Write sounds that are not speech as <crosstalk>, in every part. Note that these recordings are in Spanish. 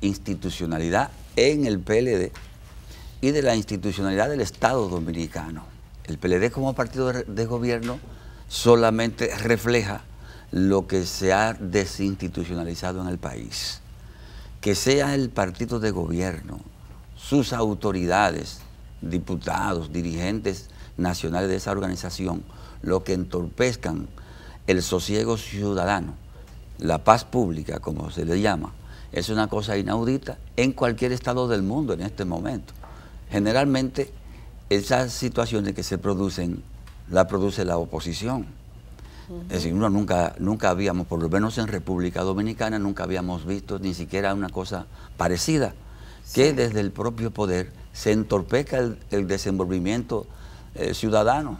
institucionalidad en el PLD y de la institucionalidad del Estado dominicano. El PLD como partido de gobierno solamente refleja lo que se ha desinstitucionalizado en el país. Que sea el partido de gobierno, sus autoridades, diputados, dirigentes nacionales de esa organización, lo que entorpezcan el sosiego ciudadano, la paz pública, como se le llama, es una cosa inaudita en cualquier estado del mundo en este momento. Generalmente esas situaciones que se producen las produce la oposición. Es decir, nunca, nunca habíamos, por lo menos en República Dominicana, nunca habíamos visto ni siquiera una cosa parecida, que desde el propio poder se entorpeca el, desenvolvimiento eh, ciudadano.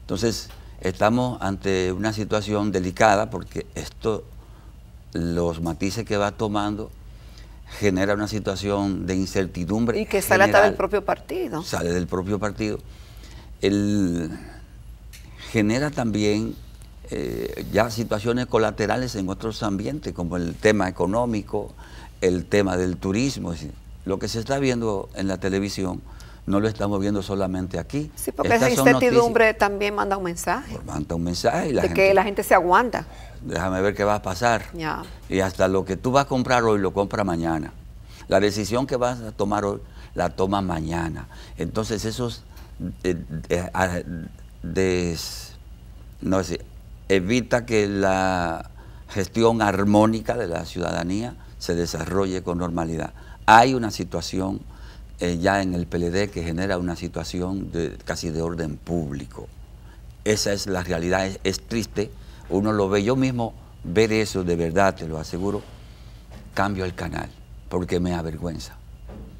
Entonces, estamos ante una situación delicada porque esto los matices que va tomando genera una situación de incertidumbre. Y que sale hasta del propio partido. Sale del propio partido. genera también eh, ya situaciones colaterales en otros ambientes, como el tema económico, el tema del turismo, lo que se está viendo en la televisión no lo estamos viendo solamente aquí. Sí, porque esa incertidumbre también manda un mensaje. Pues manda un mensaje. que la gente se aguanta. Déjame ver qué va a pasar. Y hasta lo que tú vas a comprar hoy lo compra mañana. La decisión que vas a tomar hoy la toma mañana. Entonces eso eh, eh, ah, evita que la gestión armónica de la ciudadanía se desarrolle con normalidad. Hay una situación eh, ya en el PLD que genera una situación casi de orden público. Esa es la realidad, es triste, uno lo ve, yo mismo ver eso de verdad, te lo aseguro, cambio el canal, porque me avergüenza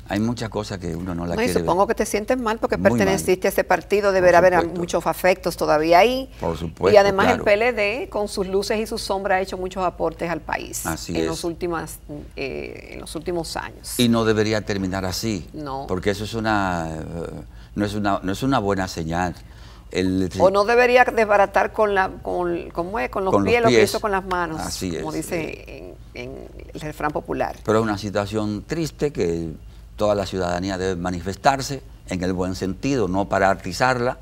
hay muchas cosas que uno no la no, y supongo que te sientes mal porque perteneciste a ese partido, deberá haber muchos afectos todavía ahí. Por supuesto. Y además el PLD, con sus luces y sus sombras, ha hecho muchos aportes al país así en, es. Los últimas, eh, en los últimos años. Y no debería terminar así. No. Porque eso es una, eh, no es una, no es una buena señal. o no debería desbaratar con la con, los, con Lo con las manos así como dice en, en el refrán popular pero es una situación triste que toda la ciudadanía debe manifestarse en el buen sentido, no para artizarla,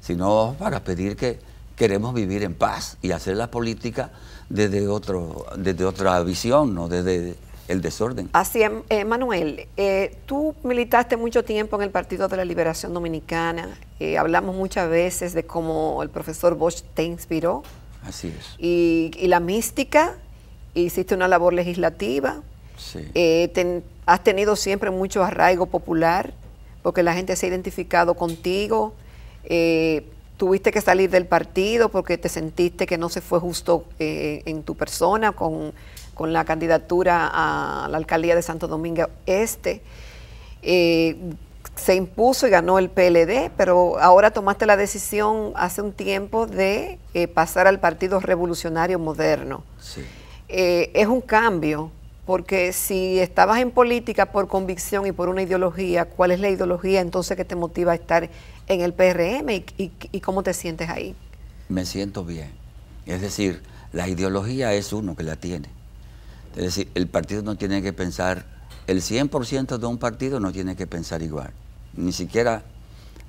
sino para pedir que queremos vivir en paz y hacer la política desde, otro, desde otra visión, no desde el desorden. Así es, eh, Manuel, eh, tú militaste mucho tiempo en el Partido de la Liberación Dominicana, eh, hablamos muchas veces de cómo el profesor Bosch te inspiró. Así es. Y, y la mística, hiciste una labor legislativa, eh, has tenido siempre mucho arraigo popular, porque la gente se ha identificado contigo. Eh, tuviste que salir del partido porque te sentiste que no se fue justo eh, en tu persona con, la candidatura a la alcaldía de Santo Domingo Este. se impuso y ganó el PLD, pero ahora tomaste la decisión hace un tiempo de pasar al Partido Revolucionario Moderno. es un cambio porque si estabas en política por convicción y por una ideología, ¿cuál es la ideología entonces que te motiva a estar en el PRM y, cómo te sientes ahí? Me siento bien. Es decir, la ideología es uno que la tiene. Es decir, el partido no tiene que pensar, el 100% de un partido no tiene que pensar igual. Ni siquiera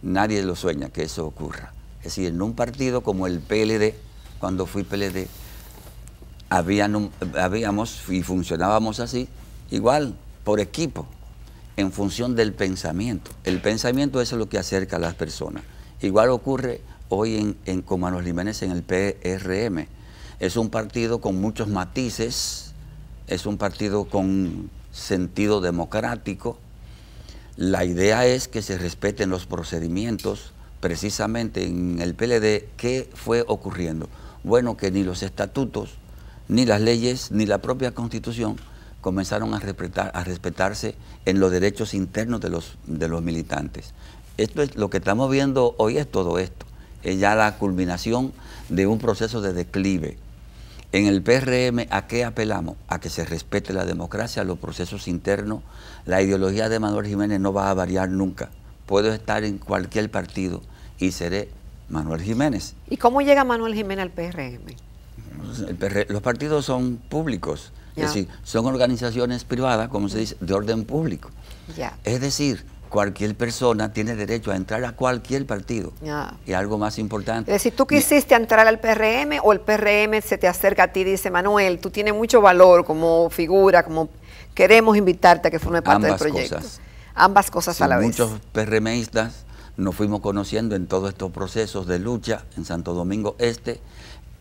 nadie lo sueña que eso ocurra. Es decir, en un partido como el PLD, cuando fui PLD, habían, habíamos y funcionábamos así, igual, por equipo, en función del pensamiento. El pensamiento es lo que acerca a las personas. Igual ocurre hoy en, Comanos Jiménez en el PRM. Es un partido con muchos matices, es un partido con sentido democrático. La idea es que se respeten los procedimientos, precisamente en el PLD, ¿qué fue ocurriendo? Bueno, que ni los estatutos ni las leyes, ni la propia constitución comenzaron a, respetar, a respetarse en los derechos internos de los, de los militantes. Esto es, lo que estamos viendo hoy es todo esto, es ya la culminación de un proceso de declive. En el PRM, ¿a qué apelamos? A que se respete la democracia, los procesos internos. La ideología de Manuel Jiménez no va a variar nunca. Puedo estar en cualquier partido y seré Manuel Jiménez. ¿Y cómo llega Manuel Jiménez al PRM? los partidos son públicos, es decir, son organizaciones privadas, como se dice, de orden público. Es decir, cualquier persona tiene derecho a entrar a cualquier partido. Y algo más importante. Es decir, tú quisiste entrar al PRM o el PRM se te acerca a ti y dice, Manuel, tú tienes mucho valor como figura, como queremos invitarte a que forme parte del proyecto. Ambas cosas a la vez. Muchos PRMistas nos fuimos conociendo en todos estos procesos de lucha en Santo Domingo Este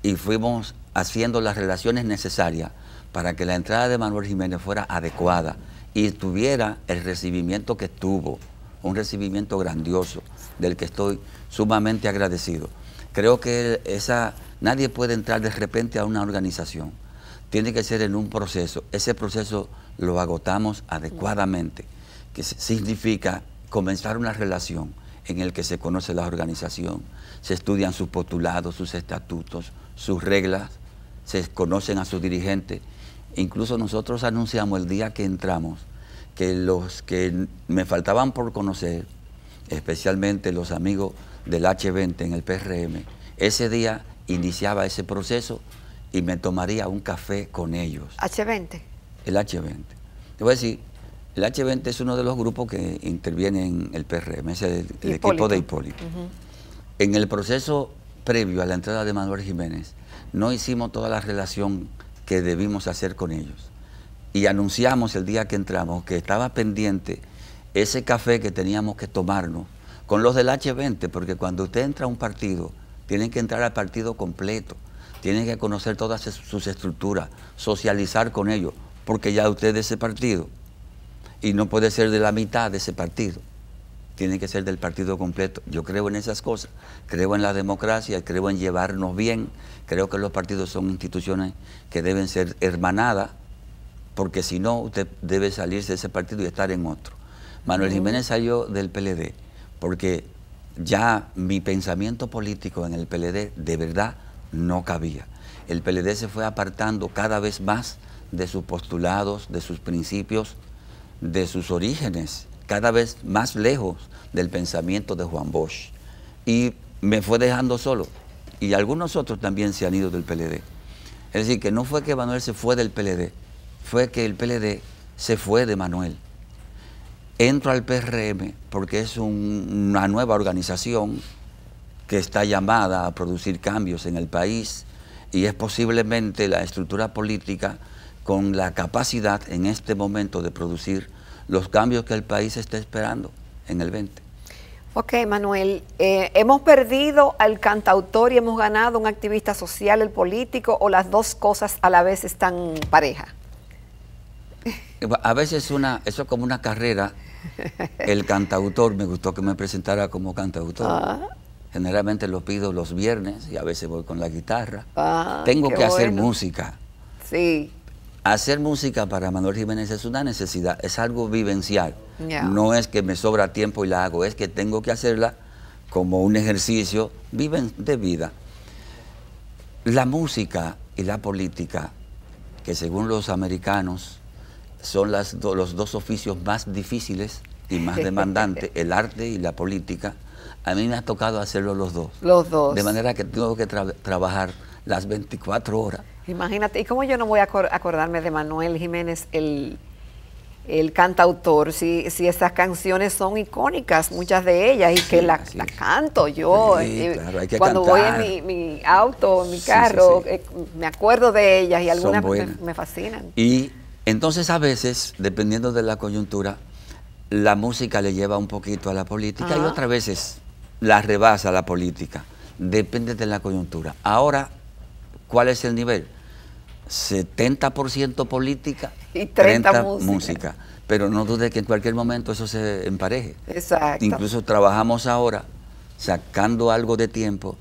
y fuimos haciendo las relaciones necesarias para que la entrada de Manuel Jiménez fuera adecuada y tuviera el recibimiento que tuvo, un recibimiento grandioso, del que estoy sumamente agradecido. Creo que esa, nadie puede entrar de repente a una organización, tiene que ser en un proceso. Ese proceso lo agotamos adecuadamente, que significa comenzar una relación en el que se conoce la organización, se estudian sus postulados, sus estatutos, sus reglas, se conocen a sus dirigentes. Incluso nosotros anunciamos el día que entramos que los que me faltaban por conocer, especialmente los amigos del H20 en el PRM, ese día iniciaba ese proceso y me tomaría un café con ellos. H20. El H20. Te voy a decir, el H20 es uno de los grupos que interviene en el PRM, es el, equipo de Hipólito. En el proceso previo a la entrada de Manuel Jiménez, no hicimos toda la relación que debimos hacer con ellos. Y anunciamos el día que entramos que estaba pendiente ese café que teníamos que tomarnos con los del H20, porque cuando usted entra a un partido, tiene que entrar al partido completo, tiene que conocer todas sus estructuras, socializar con ellos, porque ya usted es de ese partido y no puede ser de la mitad de ese partido tiene que ser del partido completo. Yo creo en esas cosas, creo en la democracia, creo en llevarnos bien, creo que los partidos son instituciones que deben ser hermanadas, porque si no, usted debe salirse de ese partido y estar en otro. Manuel Jiménez salió del PLD, porque ya mi pensamiento político en el PLD de verdad no cabía. El PLD se fue apartando cada vez más de sus postulados, de sus principios, de sus orígenes cada vez más lejos del pensamiento de Juan Bosch. Y me fue dejando solo. Y algunos otros también se han ido del PLD. Es decir, que no fue que Manuel se fue del PLD, fue que el PLD se fue de Manuel. Entro al PRM porque es una nueva organización que está llamada a producir cambios en el país y es posiblemente la estructura política con la capacidad en este momento de producir los cambios que el país está esperando en el 20. Ok, Manuel, eh, hemos perdido al cantautor y hemos ganado un activista social, el político, o las dos cosas a la vez están pareja. A veces una, eso es como una carrera. El cantautor, me gustó que me presentara como cantautor. Ah. Generalmente lo pido los viernes y a veces voy con la guitarra. Ah, Tengo que hacer música. Sí hacer música para Manuel Jiménez es una necesidad, es algo vivencial. No es que me sobra tiempo y la hago, es que tengo que hacerla como un ejercicio de vida. La música y la política, que según los americanos son los dos oficios más difíciles y más <laughs> demandantes, el arte y la política, a mí me ha tocado hacerlo los dos. Los dos. De manera que tengo que trabajar las 24 horas. Imagínate, ¿y cómo yo no voy a acordarme de Manuel Jiménez, el, cantautor, si, si esas canciones son icónicas, muchas de ellas, y que las la canto yo. Eh, cuando voy en mi, auto, en mi carro, eh, me acuerdo de ellas y algunas me, fascinan. Y entonces a veces, dependiendo de la coyuntura, la música le lleva un poquito a la política y otras veces la rebasa la política. Depende de la coyuntura. Ahora, ¿cuál es el nivel? 70% política <laughs> y 30, música. Pero no dudes que en cualquier momento eso se empareje. Exacto. Incluso trabajamos ahora sacando algo de tiempo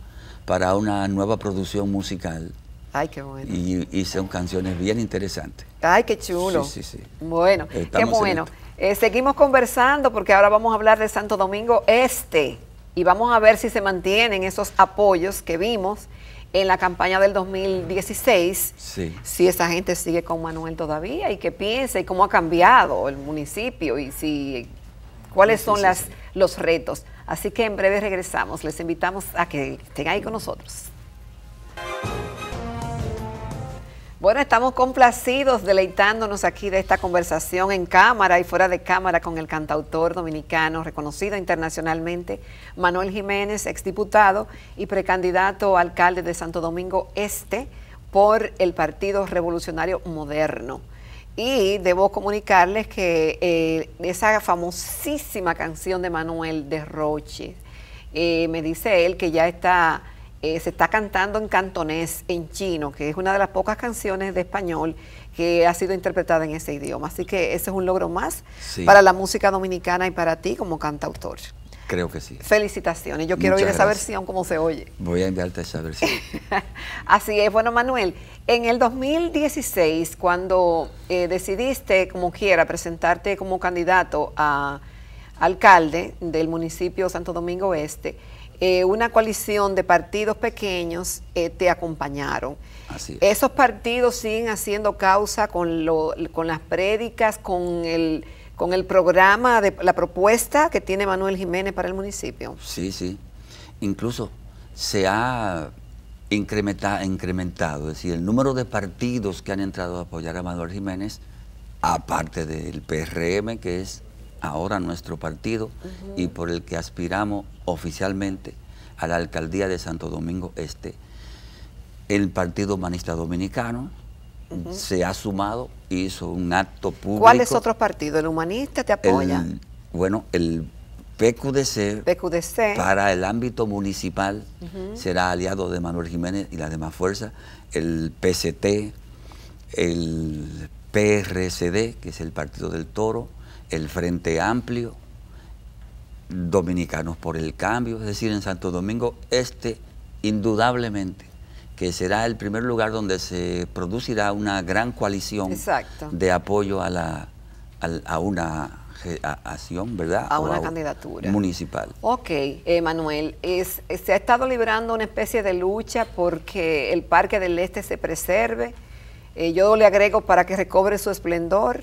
para una nueva producción musical. Ay, qué bueno. Y, son canciones bien interesantes. Ay, qué chulo. Sí, sí, sí. Bueno, qué bueno. Eh, seguimos conversando porque ahora vamos a hablar de Santo Domingo Este y vamos a ver si se mantienen esos apoyos que vimos en la campaña del 2016, si esa gente sigue con Manuel todavía y qué piensa y cómo ha cambiado el municipio y si cuáles son los retos. Así que en breve regresamos. Les invitamos a que estén ahí con nosotros. Bueno, estamos complacidos deleitándonos aquí de esta conversación en cámara y fuera de cámara con el cantautor dominicano reconocido internacionalmente, Manuel Jiménez, exdiputado y precandidato alcalde de Santo Domingo Este por el Partido Revolucionario Moderno. Y debo comunicarles que eh, esa famosísima canción de Manuel de Roche, eh, me dice él que ya está eh, se está cantando en cantonés, en chino, que es una de las pocas canciones de español que ha sido interpretada en ese idioma. Así que ese es un logro más para la música dominicana y para ti como cantautor. Creo que sí. Felicitaciones. Yo quiero oír esa versión como se oye. Voy a enviarte esa versión. <laughs> Así es. Bueno, Manuel, en el 2016, cuando eh, decidiste, como quiera, presentarte como candidato a alcalde del municipio Santo Domingo Este, eh, una coalición de partidos pequeños eh, te acompañaron. Así Esos partidos siguen haciendo causa con, lo, con las prédicas, con el, con el programa, de la propuesta que tiene Manuel Jiménez para el municipio. Sí, sí. Incluso se ha incrementado, es decir, el número de partidos que han entrado a apoyar a Manuel Jiménez, aparte del PRM, que es ahora nuestro partido y por el que aspiramos oficialmente a la alcaldía de Santo Domingo Este. El Partido Humanista Dominicano se ha sumado, hizo un acto público. es otro partido? ¿El humanista te apoya? bueno, el PQDC, para el ámbito municipal será aliado de Manuel Jiménez y las demás fuerzas, el PCT, el PRCD, que es el Partido del Toro, el Frente Amplio, Dominicanos por el Cambio, es decir, en Santo Domingo Este, indudablemente, que será el primer lugar donde se producirá una gran coalición de apoyo a, la, una acción, ¿verdad? A una candidatura. Municipal. Ok, eh, Manuel, es, se ha estado librando una especie de lucha porque el Parque del Este se preserve eh, yo le agrego para que recobre su esplendor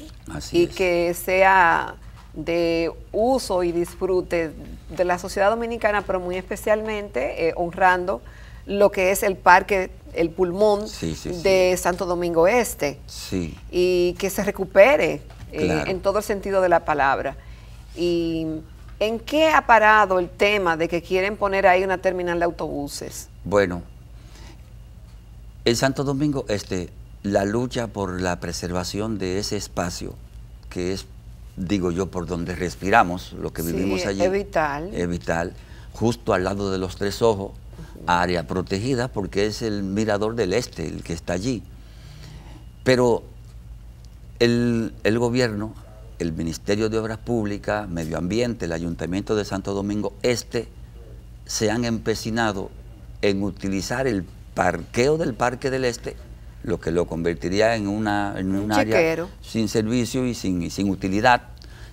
y que sea de uso y disfrute de la sociedad dominicana, pero muy especialmente eh, honrando lo que es el parque, el pulmón de Santo Domingo Este. Y que se recupere eh, en todo el sentido de la palabra. ¿Y en qué ha parado el tema de que quieren poner ahí una terminal de autobuses? Bueno, en Santo Domingo Este la lucha por la preservación de ese espacio, que es, digo yo, por donde respiramos, lo que vivimos allí. Es vital. vital, justo al lado de los tres ojos, área protegida, porque es el mirador del este, el que está allí. Pero el, el gobierno, el Ministerio de Obras Públicas, Medio Ambiente, el Ayuntamiento de Santo Domingo Este, se han empecinado en utilizar el parqueo del Parque del Este lo que lo convertiría en una, un área sin servicio y sin, sin utilidad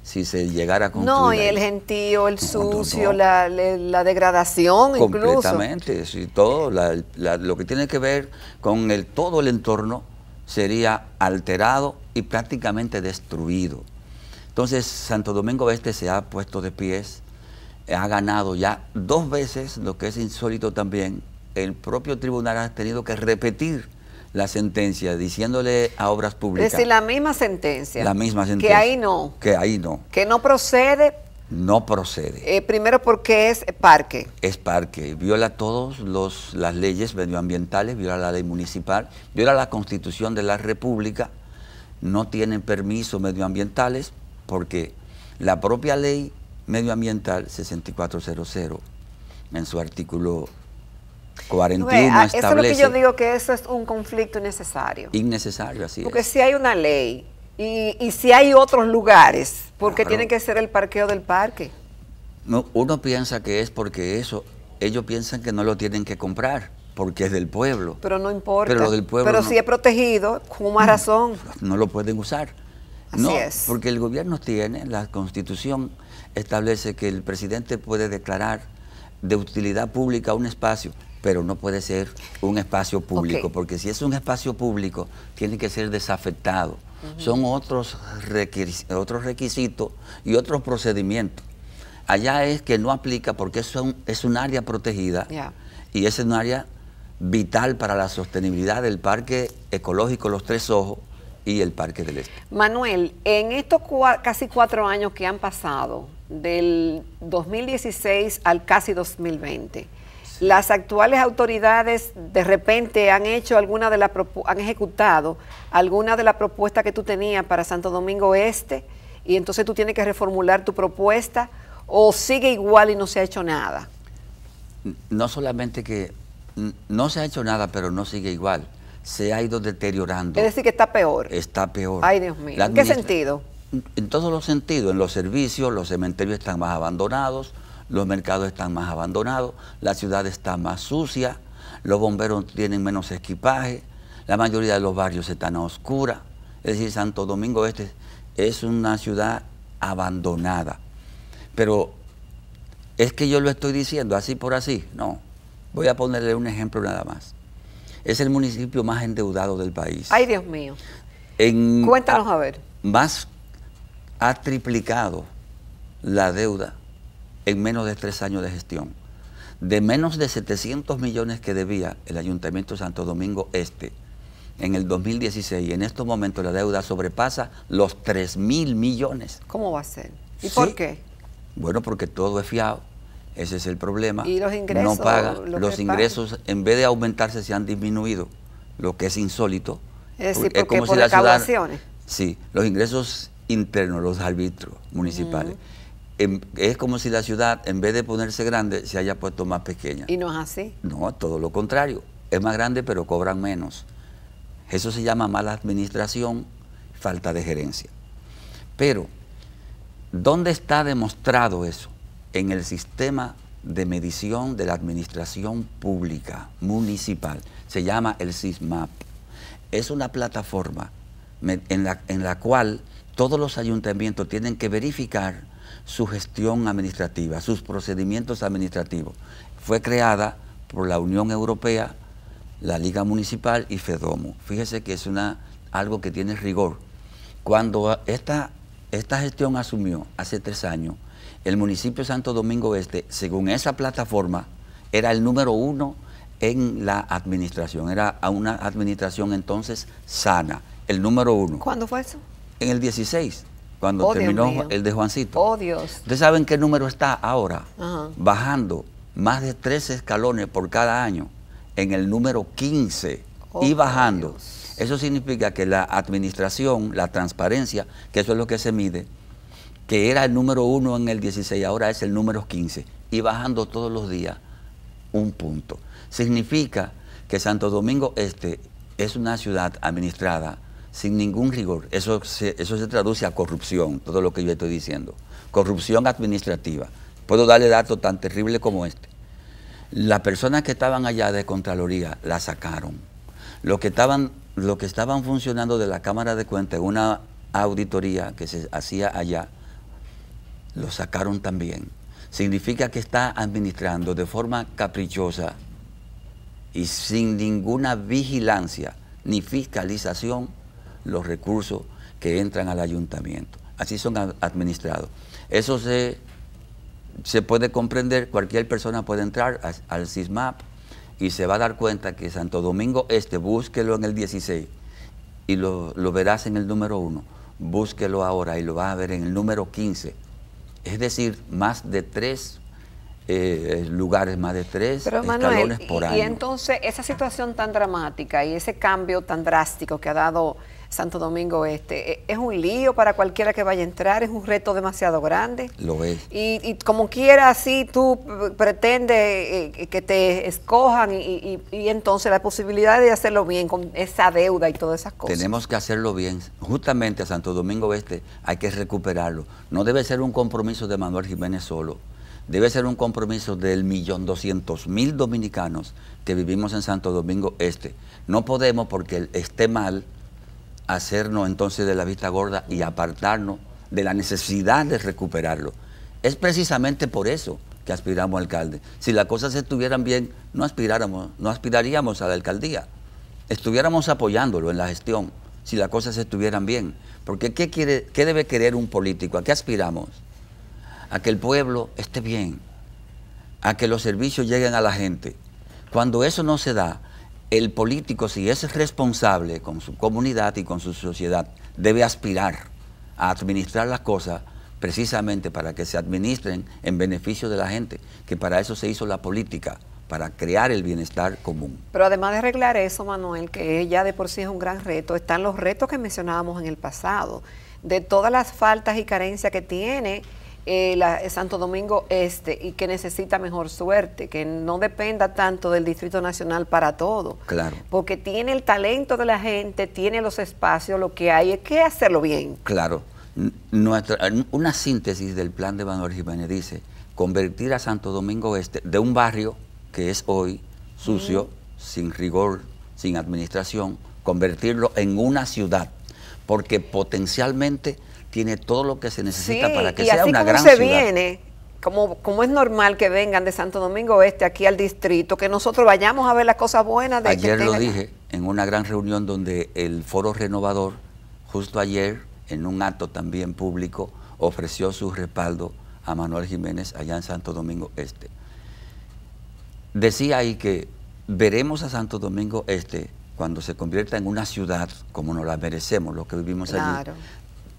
si se llegara a construir. No, y el gentío, el sucio, La, degradación Completamente, incluso. sí, todo. lo que tiene que ver con el, todo el entorno sería alterado y prácticamente destruido. Entonces, Santo Domingo Este se ha puesto de pies, ha ganado ya dos veces, lo que es insólito también. El propio tribunal ha tenido que repetir la sentencia diciéndole a obras públicas. Es decir, la misma sentencia. La misma sentencia. Que ahí no. Que ahí no. Que no procede. No procede. Eh, primero porque es parque. Es parque. Viola todas las leyes medioambientales, viola la ley municipal, viola la constitución de la República. No tienen permisos medioambientales porque la propia ley medioambiental 6400 en su artículo Cuarentena establece ah, Eso es lo que yo digo que eso es un conflicto innecesario. Innecesario, así Porque si hay una ley y, si hay otros lugares, ¿por qué tiene que ser el parqueo del parque? No, uno piensa que es porque eso, ellos piensan que no lo tienen que comprar porque es del pueblo. Pero no importa. Pero, del pueblo Pero si es protegido, con más razón. <laughs> No lo pueden usar. no, es. porque el gobierno tiene, la constitución establece que el presidente puede declarar de utilidad pública un espacio pero no puede ser un espacio público, porque si es un espacio público, tiene que ser desafectado. Son otros, otros requisitos y otros procedimientos. Allá es que no aplica porque es un, es un área protegida y es un área vital para la sostenibilidad del Parque Ecológico Los Tres Ojos y el Parque del Este. Manuel, en estos casi cuatro años que han pasado, del 2016 al casi 2020, las actuales autoridades de repente han hecho alguna de han ejecutado alguna de las propuestas que tú tenías para Santo Domingo Este y entonces tú tienes que reformular tu propuesta o sigue igual y no se ha hecho nada. No solamente que no se ha hecho nada, pero no sigue igual. Se ha ido deteriorando. Es decir, que está peor. Está peor. Ay, Dios mío. ¿En qué sentido? En todos los sentidos, en los servicios, los cementerios están más abandonados, los mercados están más abandonados, la ciudad está más sucia, los bomberos tienen menos equipaje, la mayoría de los barrios están a oscura. Es decir, Santo Domingo Este es una ciudad abandonada. Pero es que yo lo estoy diciendo así por así, no. Voy a ponerle un ejemplo nada más. Es el municipio más endeudado del país. Ay, Dios mío. Cuéntanos a ver. Más ha triplicado la deuda en menos de tres años de gestión. De menos de 700 millones que debía el Ayuntamiento de Santo Domingo Este en el 2016, en estos momentos la deuda sobrepasa los 3 mil millones. ¿Cómo va a ser? ¿Y por qué? Bueno, porque todo es fiado. Ese es el problema. ¿Y los ingresos? No paga. los ingresos, en vez de aumentarse, se han disminuido, lo que es insólito. Es como por si la Sí, los ingresos internos, los árbitros municipales es como si la ciudad, en vez de ponerse grande, se haya puesto más pequeña. ¿Y no es así? No, todo lo contrario. Es más grande, pero cobran menos. Eso se llama mala administración, falta de gerencia. Pero, ¿dónde está demostrado eso? En el sistema de medición de la administración pública municipal. Se llama el SISMAP. Es una plataforma en la, en la cual todos los ayuntamientos tienen que verificar su gestión administrativa, sus procedimientos administrativos. Fue creada por la Unión Europea, la Liga Municipal y FEDOMO. Fíjese que es una, algo que tiene rigor. Cuando esta, esta gestión asumió hace tres años, el municipio Santo Domingo Este, según esa plataforma, era el número uno en la administración. Era una administración entonces sana, el número uno. ¿Cuándo fue eso? En el 16 cuando oh, terminó el de Juancito. Oh, Dios. Ustedes saben qué número está ahora, bajando más de tres escalones por cada año, en el número 15 y oh, bajando. Eso significa que la administración, la transparencia, que eso es lo que se mide, que era el número uno en el 16, ahora es el número 15, y bajando todos los días un punto. Significa que Santo Domingo Este es una ciudad administrada sin ningún rigor. Eso se, eso se traduce a corrupción, todo lo que yo estoy diciendo. Corrupción administrativa. Puedo darle datos tan terribles como este. Las personas que estaban allá de Contraloría la sacaron. que estaban, lo que estaban funcionando de la Cámara de Cuentas, una auditoría que se hacía allá, lo sacaron también. Significa que está administrando de forma caprichosa y sin ninguna vigilancia ni fiscalización los recursos que entran al ayuntamiento. Así son administrados. Eso se, se puede comprender, cualquier persona puede entrar al CISMAP y se va a dar cuenta que Santo Domingo Este, búsquelo en el 16 y lo, lo verás en el número 1, búsquelo ahora y lo vas a ver en el número 15. Es decir, más de tres eh, lugares más de tres, Pero, escalones por año. Y entonces, esa situación tan dramática y ese cambio tan drástico que ha dado Santo Domingo Este, ¿e, ¿es un lío para cualquiera que vaya a entrar? ¿Es un reto demasiado grande? Lo es. Y, como quiera, así tú pretendes eh, que te escojan y, entonces la posibilidad de hacerlo bien con esa deuda y todas esas cosas. Tenemos que hacerlo bien. Justamente a Santo Domingo Este hay que recuperarlo. No debe ser un compromiso de Manuel Jiménez solo debe ser un compromiso del millón doscientos mil dominicanos que vivimos en Santo Domingo Este. No podemos, porque esté mal, hacernos entonces de la vista gorda y apartarnos de la necesidad de recuperarlo. Es precisamente por eso que aspiramos al alcalde. Si las cosas estuvieran bien, no, aspiráramos, no aspiraríamos a la alcaldía. Estuviéramos apoyándolo en la gestión, si las cosas estuvieran bien. Porque ¿qué, quiere, qué debe querer un político? ¿A qué aspiramos? a que el pueblo esté bien, a que los servicios lleguen a la gente. Cuando eso no se da, el político, si es responsable con su comunidad y con su sociedad, debe aspirar a administrar las cosas precisamente para que se administren en beneficio de la gente, que para eso se hizo la política, para crear el bienestar común. Pero además de arreglar eso, Manuel, que ya de por sí es un gran reto, están los retos que mencionábamos en el pasado, de todas las faltas y carencias que tiene eh, eh, Santo Domingo Este y que necesita mejor suerte, que no dependa tanto del Distrito Nacional para todo. Claro. Porque tiene el talento de la gente, tiene los espacios, lo que hay es que hacerlo bien. Claro. Nuestra, una síntesis del plan de Manuel Jiménez dice convertir a Santo Domingo Este de un barrio que es hoy sucio, sin rigor, sin administración, convertirlo en una ciudad, porque potencialmente tiene todo lo que se necesita para que sea una gran se Viene, como, es normal que vengan de Santo Domingo Este aquí al distrito, que nosotros vayamos a ver las cosas buenas de Ayer lo dije en una gran reunión donde el Foro Renovador, justo ayer, en un acto también público, ofreció su respaldo a Manuel Jiménez allá en Santo Domingo Este. Decía ahí que veremos a Santo Domingo Este cuando se convierta en una ciudad como nos la merecemos, los que vivimos claro. allí,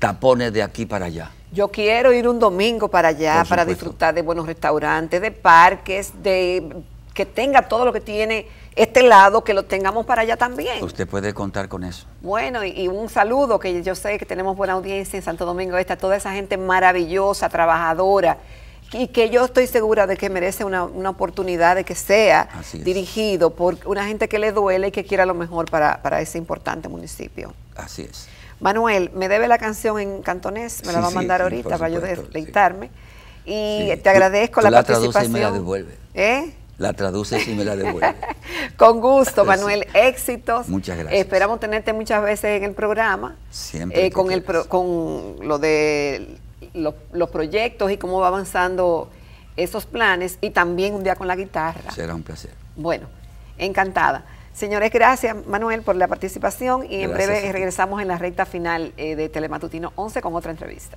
tapones de aquí para allá. Yo quiero ir un domingo para allá para disfrutar de buenos restaurantes, de parques, de que tenga todo lo que tiene este lado, que lo tengamos para allá también. Usted puede contar con eso. Bueno, y, un saludo, que yo sé que tenemos buena audiencia en Santo Domingo esta toda esa gente maravillosa, trabajadora, y que yo estoy segura de que merece una, oportunidad de que sea dirigido por una gente que le duele y que quiera lo mejor para ese importante municipio. Así es. Manuel, me debe la canción en cantonés, me la va a mandar ahorita para yo Y te agradezco la, participación. la participación. Y me la devuelve. ¿Eh? La traduces y me la devuelve. <laughs> Con gusto, Manuel. Éxitos. Muchas gracias. Esperamos tenerte muchas veces en el programa. Siempre. Eh, con, el con lo de los proyectos y cómo va avanzando esos planes. Y también un día con la guitarra. Será un placer. Bueno, encantada. Señores, gracias Manuel por la participación y en breve regresamos en la recta final eh, de Telematutino 11 con otra entrevista.